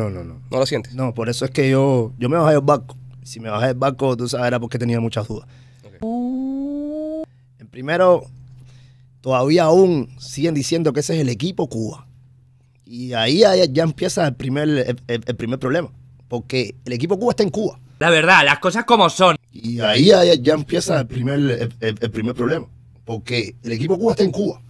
No, no, no. ¿No lo sientes? No, por eso es que yo, yo me bajé del barco. Si me bajé del barco, tú sabes, era porque tenía muchas dudas. primero, todavía aún siguen diciendo que ese es el equipo Cuba. Y ahí ya, empieza el primer, el, primer problema. Porque el equipo Cuba está en Cuba. La verdad, las cosas como son. Y ahí ya, empieza el primer, el primer problema. Porque el equipo Cuba está en Cuba.